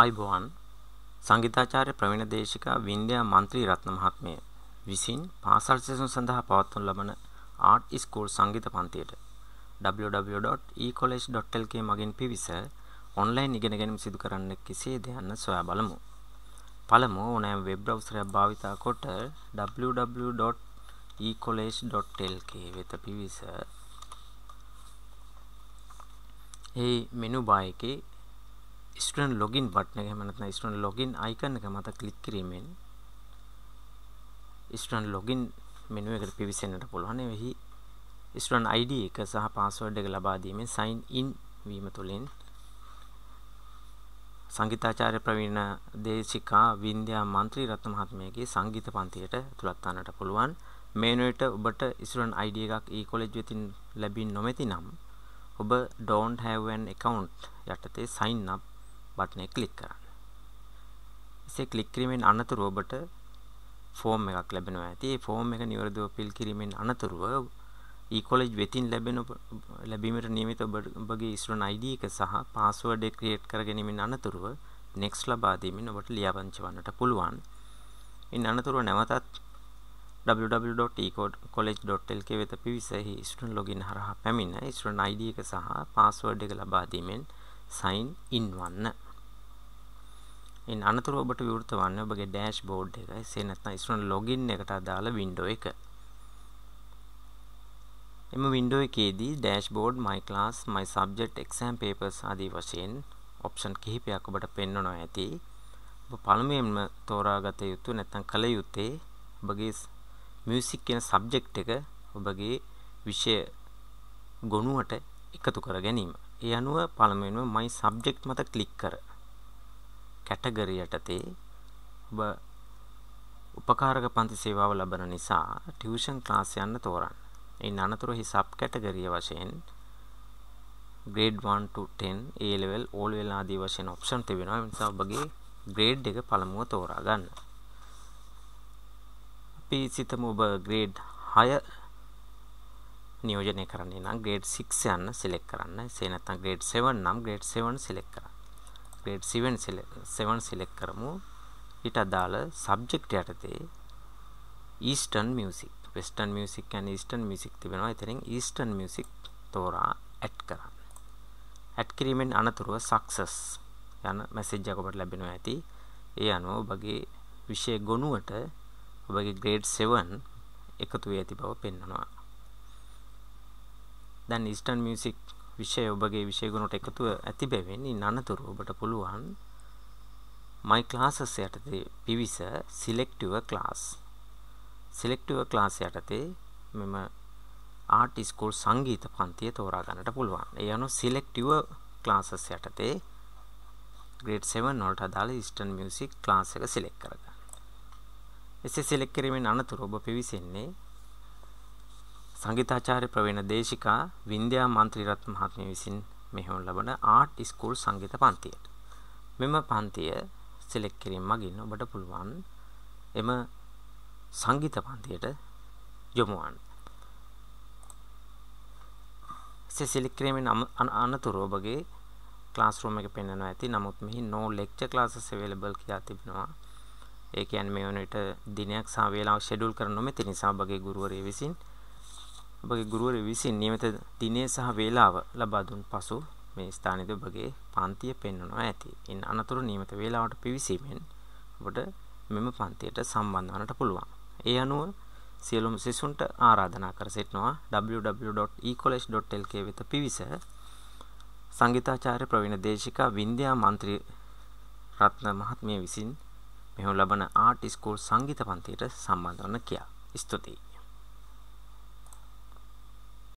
ආයුබෝවන් සංගීතාචාර්ය ප්‍රවීණ දේශිකා වින්ද්‍යා මන්ත්‍රී රත්න මහත්මිය විසින් පාසල් සෙසුන් සඳහා පවත්වනු ලබන ආර්ට් ස්කූල් සංගීත පන්තියට www.ecollege.lk මගින් පිවිස ඔන්ලයින් ඉගෙන ගැනීම සිදු කරන්න කෙසේද යන්න සොයා බලමු. පළමුව ඕනෑම වෙබ් බ්‍රවුසරයක් භාවිතා කොට www.ecollege.lk වෙත පිවිස. ඒ මෙනු බාර් එකේ ස්ටන් ලොගින් බට්න එක මනත්න ස්ටන් ලොගින් අයිකන්න එක මත කලික් කිරීමෙන් ස්ටන් ලොගින් මෙනුව එකට පිවිසෙන්න්නට පුළුවන් එහි ස්ටන් අයිඩ එක සහ පාසුවඩ් එක ලබාදීමෙන් සයින් ඉන් වීම තුළින් සංගීතාචාර්ය ප්‍රවීණ දේශිකා වින්ද්‍යා මන්ත්‍රී රත්න මහත්මයගේ සංගීත පන්තියට තුළත්තාන්නට පුළුවන් මේනුවට ඔබට ඉස්රන් අයිඩිය එකක් ඒ e කොලෙජ් වෙතින් ලැබින් නොමැති නම් ඔබ ඩෝන්් හැවන් එකකවන්් යටතේ සයින් අප් බටන එක ක්ලික් කරන්න. එසේ ක්ලික් කිරීමෙන් අනතුරුව ඔබට ෆෝම් එකක් ලැබෙනවා ඇති. ඒ ෆෝම් එක නිවැරදිව පිල් කිරීමෙන් අනතුරුව ඊකොලෙජ් වෙතින් ලැබෙන ලැබීමට නියමිත ඔබගේ ඉස්රන් ID එක සහ පාස්වර්ඩ් එක ක්‍රියේට් කර ගැනීමෙන් අනතුරුව next ලබා දීමෙන් ඔබට ලියාපදිංචි වන්නට පුළුවන්. ඉන් අනතුරුව නැවතත් www.ecollege.lk වෙත පිවිස එහි ස්ටුඩන්ට් login හරහා පැමිණ ස්ටුඩන්ට් ID එක සහ පාස්වර්ඩ් එක ලබා දීමෙන් sign in වන්න. ඉන් අනතුරු ඔබට විවෘත වන්නේ ඔබගේ ඩෑෂ්බෝඩ් එක. එසේ නැත්නම් ඉස්සරහට login එකට අදාළ window එක. එම window එකේදී dashboard my class my subject exam papers ආදී වශයෙන් option කිහිපයක් ඔබට පෙන්වනවා ඇති. ඔබ පළමුවෙන්ම තෝරාගත යුතු නැත්නම් කල යුත්තේ ඔබගේ music කියන subject එක ඔබගේ විෂය ගොනුවට එකතු කර ගැනීම. ඒ අනුව පළමුවෙන්ම my subject මත ක්ලික් කර කැටගරි යටතේ ඔබ උපකාරක පන්ති සේවාව ලබන නිසා ටියුෂන් ක්ලාස් යන්න තෝරන්න. එයින් අනතුරු හිසබ් කැටගරිය වශයෙන් grade 1 to 10 A level O level ආදී වශයෙන් ඔප්ෂන් තිබෙනවා. ඒ නිසා ඔබගේ grade එක පළමුව තෝරා ගන්න. අපි සිතමු ඔබ grade 6 නියෝජනය කරන්නේ නම් grade 6 යන්න select කරන්න. එසේ නැත්නම් grade 7 නම් grade 7 select කරන්න. ග්‍රේඩ් 7 සිලෙක්ට් කරමු ඊට අදාළ සබ්ජෙක්ට් යටතේ eastern music western music and eastern music තිබෙනවා එතනින් ඊස්ටර්න් මියුසික් තෝරා ඇඩ් කරන්න ඇඩ් කිරීමෙන් අනතුරුව සක්සස් යන මැසේජ් එකක් ඔබට ලැබෙනවා ඇති ඒ අනුව ඔබගේ විෂය ගොනුවට ඔබගේ ග්‍රේඩ් 7 එකතු වී ඇති බව පෙන්වනවා දැන් ඊස්ටර්න් මියුසික් විෂය ඔබගේ විෂය ගුණට එකතුව ඇති බැවින් නනතුරු ඔබට පුළුවන් my classes යටතේ පිවිස selective class selective class යටතේ මෙම art school සංගීත පන්තිය තෝරා ගන්නට පුළුවන්. ඒ අනුව selective classes යටතේ grade 7 වලට අදාළ eastern music class එක select කරගන්න. එසේ select කිරීමෙන් අනතුරු ඔබ පිවිසෙන්නේ සංගීතාචාර්ය ප්‍රවීණ දේශිකා වින්ද්‍යා මන්ත්‍රීරත් මහත්මිය විසින් මෙහෙම ලබන ආර්ට් ස්කූල් සංගීත පන්තියට. මෙම පන්තිය සිලෙක්ට් කිරීම මගින් ඔබට පුළුවන් එම සංගීත පන්තියට යොමු වන්න. එසේ සිලෙක්ට් කිරීමෙන් අනතුරු ඔබගේ ක්ලාස්රූම් එක පෙන්වනවා ඇති. නමුත් මෙහි no lecture classes available කියලා තිබෙනවා. ඒ කියන්නේ මේ වන විට දිනයක් සහ වේලාවක් ෂෙඩියුල් කර නොමැති නිසා ඔබගේ ගුරුවරයා විසින් ඔබගේ ගුරුවර විසින් නියමිත දිනය සහ වේලාව ලබා දුන් පසු මේ ස්ථානයේදී ඔබගේ පන්තිය පෙන්වනවා ඇති. ඉන් අනතුරු නියමිත වේලාවට පිවිසීමෙන් ඔබට මෙම පන්තියට සම්බන්ධ වන්නට පුළුවන්. ඒ අනුව සියලුම සිසුන්ට ආරාධනා කර සිටිනවා www.ecollege.lk වෙත පිවිස සංගීතාචාර්ය ප්‍රවීණ දේශිකා වින්ද්‍යා මන්ත්‍රී රත්න මහත්මිය විසින් මෙහු ලබන ආට් ස්කෝල් සංගීත පන්තියට සම්බන්ධ වන්න කියා. ස්තුතියි.